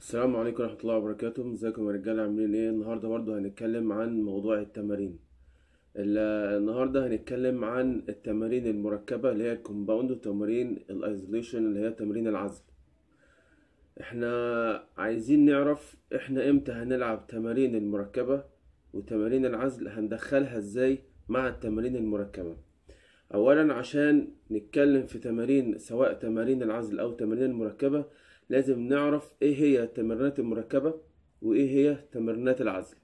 السلام عليكم ورحمة الله وبركاته ازيكم يا رجالة عاملين ايه النهاردة برضو هنتكلم عن موضوع التمارين النهاردة هنتكلم عن التمارين المركبة اللي هي الكومباوند وتمارين الايزوليشن اللي هي تمرين العزل احنا عايزين نعرف احنا امتى هنلعب تمارين المركبة وتمارين العزل هندخلها ازاي مع التمارين المركبة اولا عشان نتكلم في تمارين سواء تمارين العزل او تمارين المركبة لازم نعرف ايه هي التمرينات المركبة وايه هي تمرينات العزل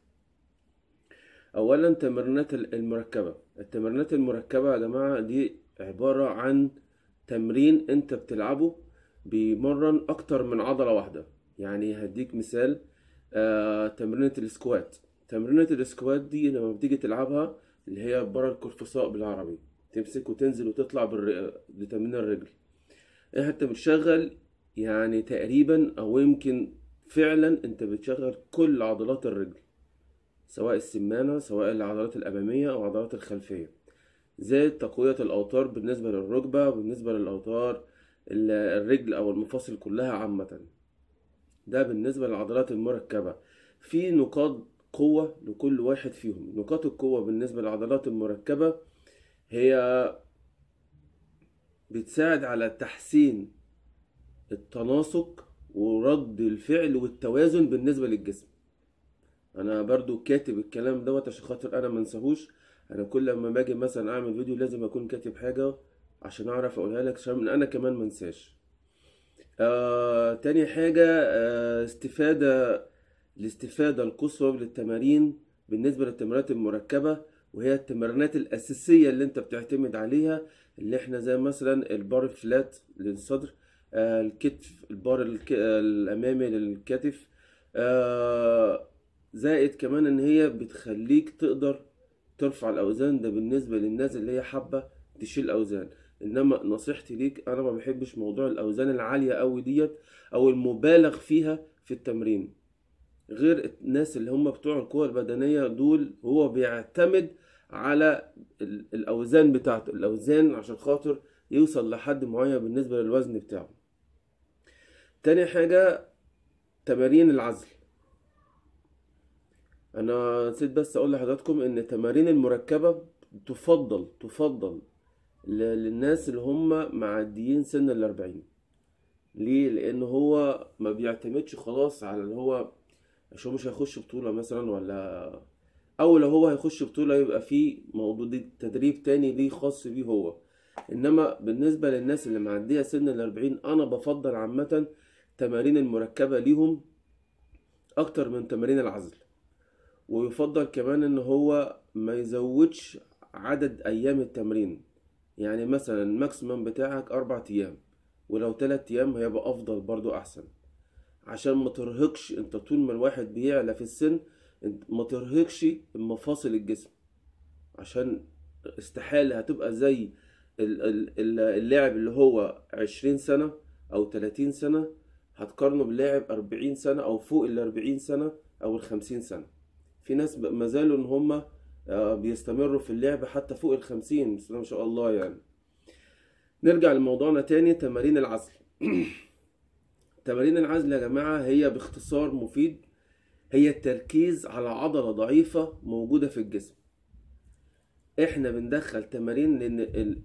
اولا تمرينات المركبة التمرينات المركبة يا جماعة دي عبارة عن تمرين انت بتلعبه بيمرن اكتر من عضلة واحدة يعني هديك مثال آه، تمرينة السكوات تمرينة السكوات دي لما بتيجي تلعبها اللي هي برا القرفصاء بالعربي تمسك وتنزل وتطلع بالر... بتمرين الرجل انت إيه، بتشغل يعني تقريبا او يمكن فعلا انت بتشغل كل عضلات الرجل سواء السمانة سواء العضلات الأمامية أو العضلات الخلفية زائد تقوية الأوتار بالنسبة للركبة وبالنسبة للأوتار الرجل أو المفاصل كلها عامة ده بالنسبة للعضلات المركبة في نقاط قوة لكل واحد فيهم نقاط القوة بالنسبة للعضلات المركبة هي بتساعد على تحسين التناسق ورد الفعل والتوازن بالنسبة للجسم انا برضو كاتب الكلام دوت عشان خاطر انا منسهوش انا كل لما باجي مثلا اعمل فيديو لازم اكون كاتب حاجة عشان اعرف اقولها لك عشان انا كمان منساش آه تاني حاجة آه استفادة الاستفادة القصوى للتمارين بالنسبة للتمرينات المركبة وهي التمرينات الأساسية اللي أنت بتعتمد عليها اللي إحنا زي مثلا البار فلات للصدر آه، الكتف البار الامامي للكتف آه، زائد كمان ان هي بتخليك تقدر ترفع الاوزان ده بالنسبه للناس اللي هي حابه تشيل اوزان انما نصيحتي ليك انا ما بحبش موضوع الاوزان العاليه قوي ديت او المبالغ فيها في التمرين غير الناس اللي هم بتوع القوة البدنية دول هو بيعتمد على الأوزان بتاعته الأوزان عشان خاطر يوصل لحد معين بالنسبة للوزن بتاعه تاني حاجة تمارين العزل انا نسيت بس اقول لحضراتكم ان التمارين المركبة تفضل تفضل للناس اللي هم معديين سن الاربعين ليه لان هو ما بيعتمدش خلاص على اللي هو عشان مش هيخش بطولة مثلا ولا او لو هو هيخش بطولة يبقى في موضوع دي تدريب تاني ليه خاص بيه هو انما بالنسبة للناس اللي معدية سن الاربعين انا بفضل عامة التمارين المركبة ليهم أكتر من تمارين العزل ويفضل كمان إن هو ما يزودش عدد أيام التمرين يعني مثلا الماكسيمم بتاعك أربع أيام ولو تلات أيام هيبقى أفضل برضو أحسن عشان ما ترهقش أنت طول ما الواحد بيعلى في السن ما ترهقش مفاصل الجسم عشان استحالة هتبقى زي اللاعب اللي هو عشرين سنة أو تلاتين سنة هتقارنه بلاعب 40 سنة أو فوق ال 40 سنة أو ال 50 سنة في ناس ما زالوا إن هما آه، بيستمروا في اللعب حتى فوق ال 50 بسم ما شاء الله يعني نرجع لموضوعنا تاني تمارين العزل تمارين العزل يا جماعة هي باختصار مفيد هي التركيز على عضلة ضعيفة موجودة في الجسم احنا بندخل تمارين لان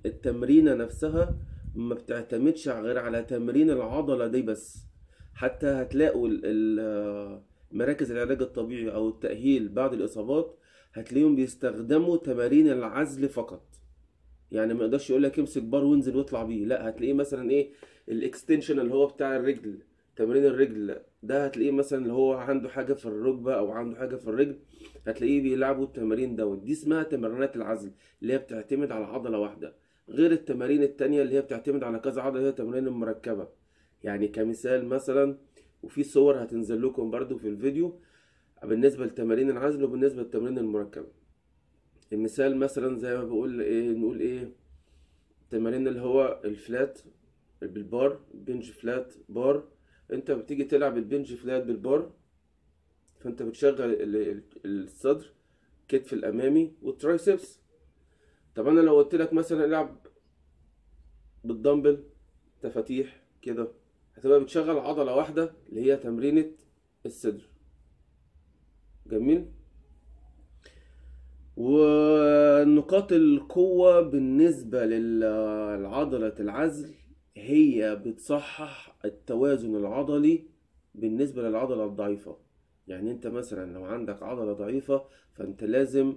التمرينة نفسها ما بتعتمدش غير على تمرين العضلة دي بس حتى هتلاقوا آه، مراكز العلاج الطبيعي او التأهيل بعد الاصابات هتلاقيهم بيستخدموا تمارين العزل فقط يعني ما يقدرش يقول لك امسك بار وانزل واطلع بيه لا هتلاقيه مثلا ايه الاكستنشن اللي هو بتاع الرجل تمرين الرجل ده هتلاقيه مثلا اللي هو عنده حاجه في الركبه او عنده حاجه في الرجل هتلاقيه بيلعبوا التمارين دوت دي اسمها تمرينات العزل اللي هي بتعتمد على عضله واحده غير التمارين التانية اللي هي بتعتمد على كذا عضله هي التمارين المركبه يعني كمثال مثلا وفي صور هتنزل لكم برضو في الفيديو بالنسبة لتمارين العزل وبالنسبة للتمارين المركبة المثال مثلا زي ما بقول ايه نقول ايه التمارين اللي هو الفلات بالبار بنج فلات بار انت بتيجي تلعب البنج فلات بالبار فانت بتشغل الصدر كتف الامامي والترايسبس طب انا لو قلت لك مثلا العب بالدمبل تفاتيح كده هتبقى بتشغل عضلة واحدة اللي هي تمرينة الصدر جميل ونقاط القوة بالنسبة للعضلة العزل هي بتصحح التوازن العضلي بالنسبة للعضلة الضعيفة يعني انت مثلا لو عندك عضلة ضعيفة فانت لازم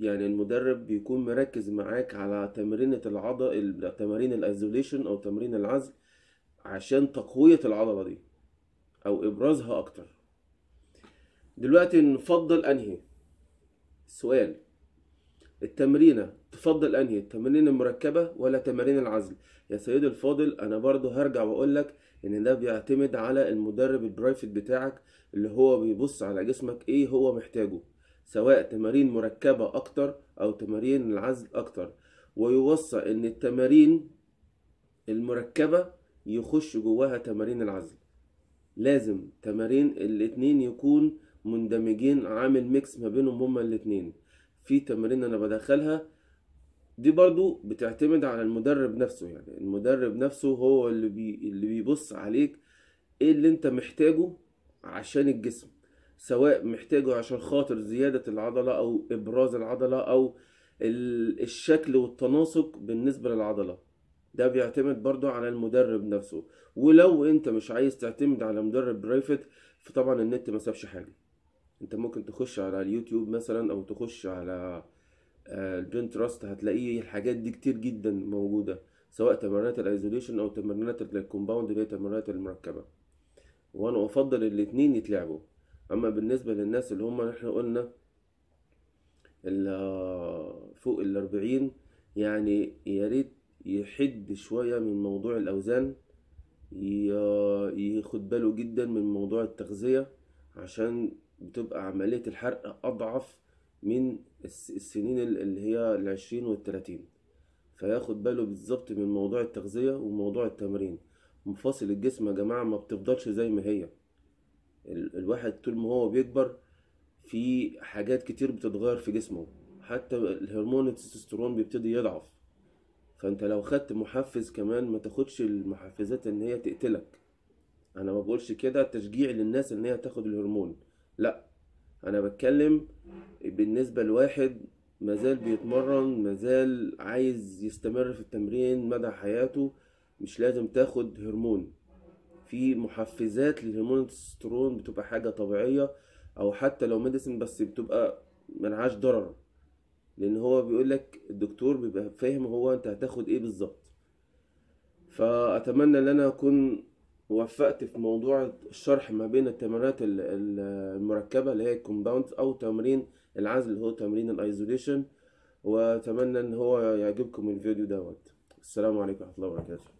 يعني المدرب بيكون مركز معاك على تمرينة العضل تمارين الايزوليشن او تمرين العزل عشان تقوية العضلة دي أو إبرازها أكتر دلوقتي نفضل أنهي سؤال التمرينة تفضل أنهي التمارين المركبة ولا تمارين العزل يا سيدي الفاضل أنا برضو هرجع وأقول لك إن ده بيعتمد على المدرب البرايفت بتاعك اللي هو بيبص على جسمك إيه هو محتاجه سواء تمارين مركبة أكتر أو تمارين العزل أكتر ويوصى إن التمارين المركبة يخش جواها تمارين العزل لازم تمارين الاتنين يكون مندمجين عامل ميكس ما بينهم هما الاتنين في تمارين انا بدخلها دي برضو بتعتمد على المدرب نفسه يعني المدرب نفسه هو اللي, بي اللي بيبص عليك ايه اللي انت محتاجه عشان الجسم سواء محتاجه عشان خاطر زيادة العضلة او ابراز العضلة او الشكل والتناسق بالنسبة للعضلة ده بيعتمد برضو على المدرب نفسه ولو انت مش عايز تعتمد على مدرب برايفت فطبعا النت ما سابش حاجه انت ممكن تخش على اليوتيوب مثلا او تخش على آه، البنترست هتلاقيه الحاجات دي كتير جدا موجوده سواء تمرينات الايزوليشن او تمرينات الكومباوند اللي هي تمرينات المركبه وانا افضل الاتنين يتلعبوا اما بالنسبه للناس اللي هما احنا قلنا آه، فوق الاربعين يعني يا ريت يحد شوية من موضوع الأوزان ياخد باله جدا من موضوع التغذية عشان بتبقى عملية الحرق أضعف من السنين اللي هي العشرين والتلاتين فياخد باله بالظبط من موضوع التغذية وموضوع التمرين مفاصل الجسم يا جماعة ما بتفضلش زي ما هي الواحد طول ما هو بيكبر في حاجات كتير بتتغير في جسمه حتى الهرمون التستوستيرون بيبتدي يضعف فانت لو خدت محفز كمان ما تاخدش المحفزات ان هي تقتلك انا ما بقولش كده تشجيع للناس ان هي تاخد الهرمون لا انا بتكلم بالنسبه لواحد مازال بيتمرن مازال عايز يستمر في التمرين مدى حياته مش لازم تاخد هرمون في محفزات للهرمون التستيرون بتبقى حاجه طبيعيه او حتى لو ميديسن بس بتبقى منعاش ضرر لان هو بيقول لك الدكتور بيبقى فاهم هو انت هتاخد ايه بالظبط فاتمنى ان انا اكون وفقت في موضوع الشرح ما بين التمرينات المركبه اللي هي الكومباوند او تمرين العزل اللي هو تمرين الايزوليشن واتمنى ان هو يعجبكم الفيديو دوت السلام عليكم ورحمه الله وبركاته